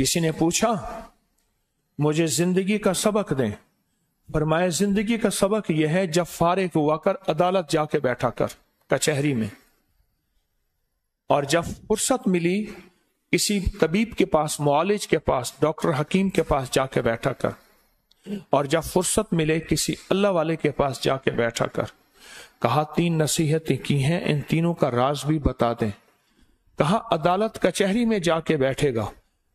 किसी ने पूछा मुझे जिंदगी का सबक दें फरमाया जिंदगी का सबक यह है जब फारिग हुआ कर अदालत जाके बैठा कर कचहरी में और जब फुर्सत मिली किसी तबीब के पास मालिज के पास डॉक्टर हकीम के पास जाके बैठा कर और जब फुर्सत मिले किसी अल्लाह वाले के पास जाके बैठा कर कहा तीन नसीहतें की हैं इन तीनों का राज भी बता दें कहा अदालत कचहरी में जाके बैठेगा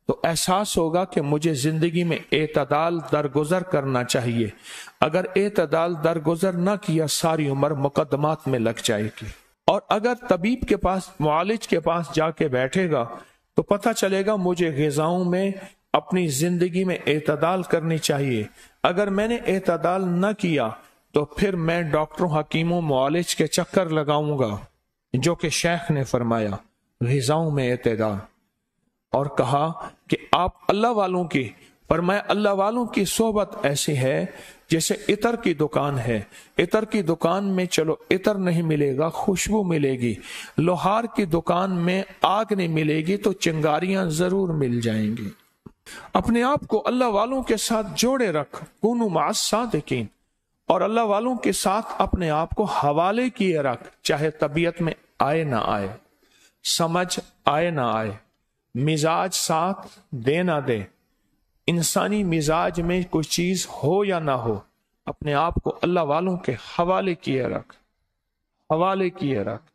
तो एहसास होगा कि मुझे ज़िंदगी में एतदाल दरगुजर करना चाहिए अगर एतदाल दरगुजर ना किया सारी उम्र मुकदमात में लग जाएगी और अगर तबीब के पास मालिज के पास जाके बैठेगा तो पता चलेगा मुझे गज़ाओं में अपनी ज़िंदगी में एतदाल करनी चाहिए अगर मैंने एतदाल न किया तो फिर मैं डॉक्टरों हकीमों मालिज के चक्कर लगाऊंगा जो कि शेख ने फरमाया गज़ाओं में एतदाल और कहा कि आप अल्लाह वालों के पर मैं अल्लाह वालों की सोहबत ऐसी है जैसे इतर की दुकान है इतर की दुकान में चलो इतर नहीं मिलेगा खुशबू मिलेगी लोहार की दुकान में आग नहीं मिलेगी तो चिंगारियां जरूर मिल जाएंगी अपने आप को अल्लाह वालों के साथ जोड़े रख गुनू मासादिकीन और अल्लाह वालों के साथ अपने आप को हवाले किए रख चाहे तबीयत में आए ना आए समझ आए ना आए मिजाज साथ दे ना दे इंसानी मिजाज में कोई चीज़ हो या ना हो अपने आप को अल्लाह वालों के हवाले किए रख हवाले किए रख